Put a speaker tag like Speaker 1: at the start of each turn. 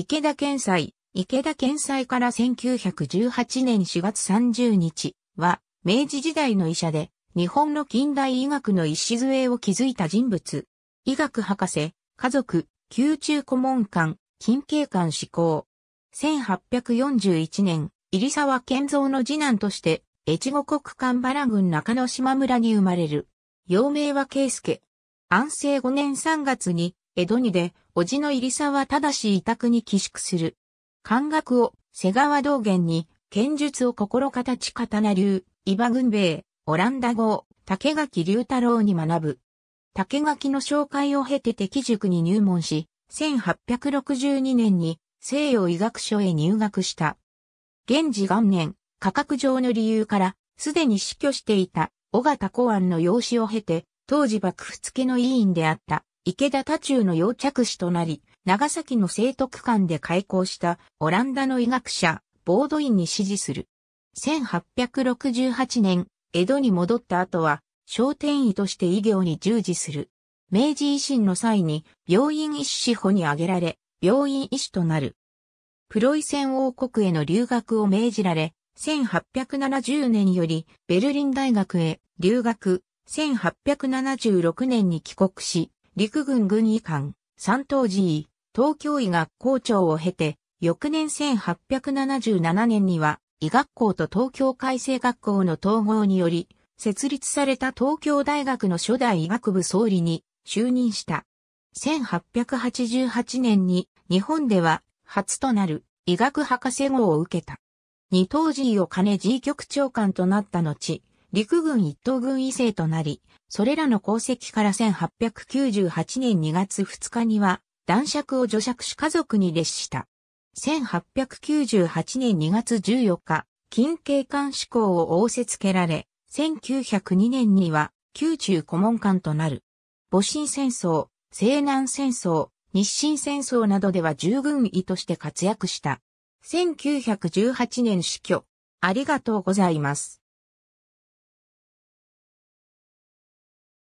Speaker 1: 池田健斎、池田健斎から1918年4月30日は、明治時代の医者で、日本の近代医学の礎を築いた人物。医学博士、家族、宮中顧問官、近景官志向。1841年、入沢健三の次男として、越後国間原郡中野島村に生まれる。幼名は圭介。安政5年3月に江戸にで、叔父の入沢正委託に寄宿する。漢学を瀬川道元に、剣術を心形刀流、伊庭軍兵衛、オランダ語を竹垣龍太郎に学ぶ。竹垣の紹介を経て敵塾に入門し、1862年に西洋医学書へ入学した。現時元年、価格上の理由から、すでに死去していた、尾形公安の養子を経て、当時幕府付の委員であった、池田多中の要着士となり、長崎の生徒区間で開校したオランダの医学者、ボードインに指示する。1868年、江戸に戻った後は、商店医として医業に従事する。明治維新の際に病院医師司法に挙げられ、病院医師となる。プロイセン王国への留学を命じられ、1870年よりベルリン大学へ留学、1876年に帰国し、陸軍軍医官、三等寺医、東京医学校長を経て、翌年1877年には、医学校と東京改正学校の統合により、設立された東京大学の初代医学部総理に就任した。1888年に日本では初となる医学博士号を受けた。二等寺医を兼ね G 局長官となった後、陸軍一等軍異性となり、それらの功績から1898年2月2日には、男爵を女爵し家族に列した。1898年2月14日、近景官志向を仰せつけられ、1902年には、宮中顧問官となる。戊辰戦争、西南戦争、日清戦争などでは従軍医として活躍した。1918年死去。ありがとうございます。